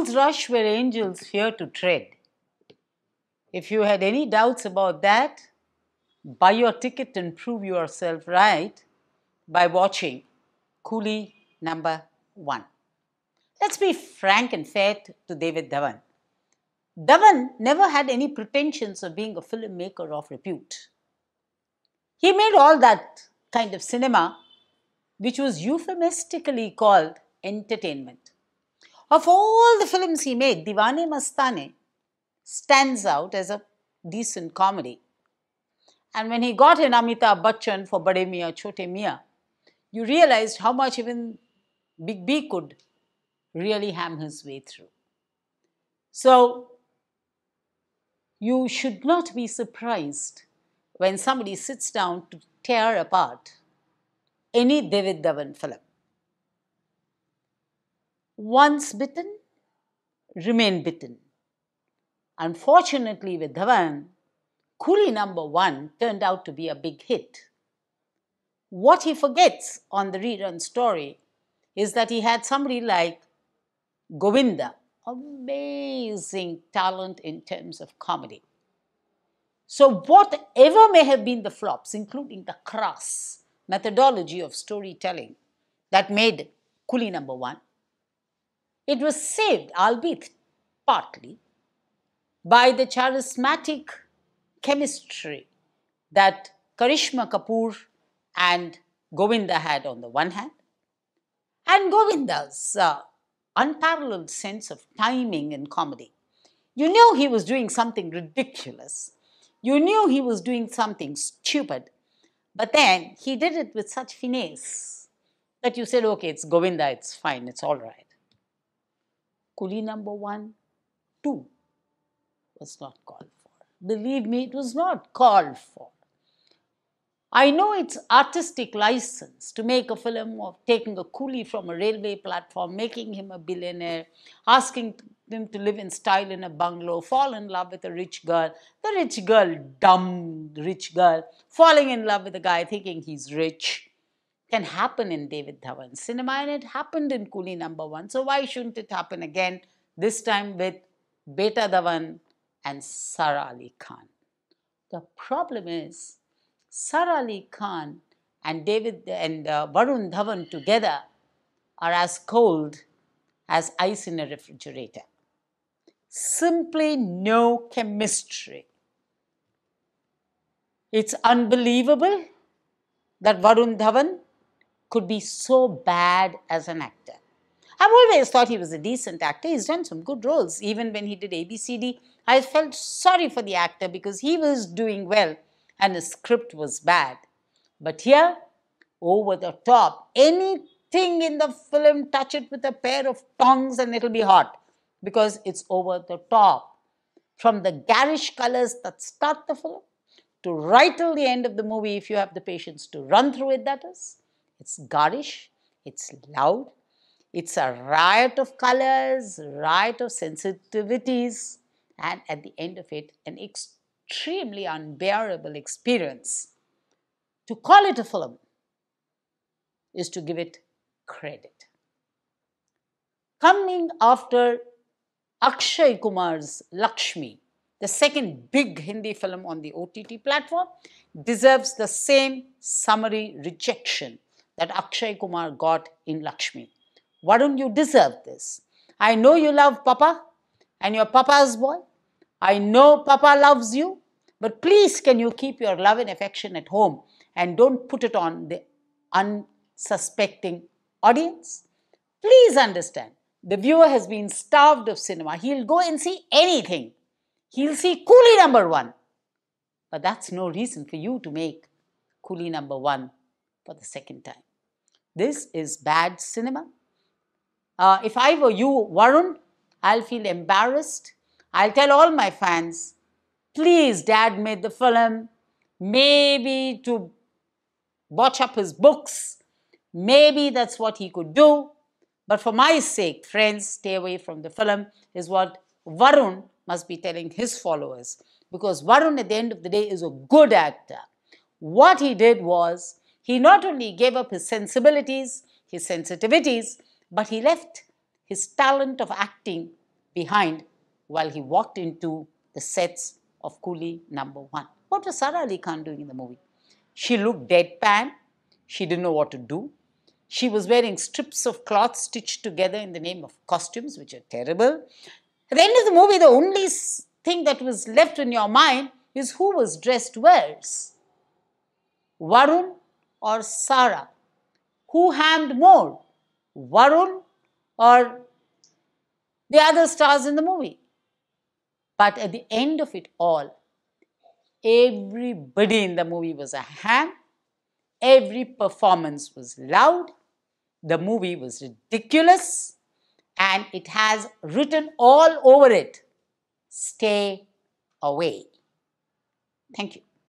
Fools rush where angels fear to tread. If you had any doubts about that, buy your ticket and prove yourself right by watching Coolie number one. Let's be frank and fair to David Dhawan. Dhawan never had any pretensions of being a filmmaker of repute. He made all that kind of cinema, which was euphemistically called entertainment. Of all the films he made, Diwane Mastane stands out as a decent comedy. And when he got in Amitabh Bachchan for Bade Miya Chote Miya, you realized how much even Big B could really ham his way through. So, you should not be surprised when somebody sits down to tear apart any David Dhawan film once bitten, remain bitten. Unfortunately, with Dhawan, Coolie number one turned out to be a big hit. What he forgets on the rerun story is that he had somebody like Govinda, amazing talent in terms of comedy. So, whatever may have been the flops, including the crass methodology of storytelling that made Coolie number one, it was saved, albeit partly, by the charismatic chemistry that Karishma Kapoor and Govinda had on the one hand, and Govinda's uh, unparalleled sense of timing in comedy. You knew he was doing something ridiculous. You knew he was doing something stupid. But then he did it with such finesse that you said, okay, it's Govinda, it's fine, it's all right. Coolie number one, two was not called for. Believe me, it was not called for. I know it's artistic license to make a film of taking a coolie from a railway platform, making him a billionaire, asking him to live in style in a bungalow, fall in love with a rich girl, the rich girl, dumb rich girl, falling in love with a guy thinking he's rich, can happen in David Dhawan cinema and it happened in Kuli number one. So why shouldn't it happen again, this time with Beta Dhawan and Sara Ali Khan? The problem is Sara Ali Khan and David and uh, Varun Dhawan together are as cold as ice in a refrigerator. Simply no chemistry. It's unbelievable that Varun Dhawan could be so bad as an actor. I've always thought he was a decent actor. He's done some good roles. Even when he did ABCD, I felt sorry for the actor because he was doing well and the script was bad. But here, over the top, anything in the film, touch it with a pair of tongs and it'll be hot because it's over the top. From the garish colors that start the film to right till the end of the movie, if you have the patience to run through it, that is it's garish, it's loud, it's a riot of colors, riot of sensitivities, and at the end of it, an extremely unbearable experience. To call it a film is to give it credit. Coming after Akshay Kumar's Lakshmi, the second big Hindi film on the OTT platform, deserves the same summary rejection that Akshay Kumar got in Lakshmi. Why don't you deserve this? I know you love Papa and your Papa's boy. I know Papa loves you, but please can you keep your love and affection at home and don't put it on the unsuspecting audience? Please understand, the viewer has been starved of cinema. He'll go and see anything. He'll see Coolie number one. But that's no reason for you to make Coolie number one for the second time. This is bad cinema. Uh, if I were you, Varun, I'll feel embarrassed. I'll tell all my fans, please, dad made the film, maybe to botch up his books. Maybe that's what he could do. But for my sake, friends, stay away from the film, is what Varun must be telling his followers. Because Varun, at the end of the day, is a good actor. What he did was he not only gave up his sensibilities, his sensitivities, but he left his talent of acting behind while he walked into the sets of Coolie number one. What was Sara Ali Khan doing in the movie? She looked deadpan. She didn't know what to do. She was wearing strips of cloth stitched together in the name of costumes, which are terrible. At the end of the movie, the only thing that was left in your mind is who was dressed worse, Varun or Sara? Who hammed more, Varun or the other stars in the movie? But at the end of it all, everybody in the movie was a ham, every performance was loud, the movie was ridiculous, and it has written all over it, stay away. Thank you.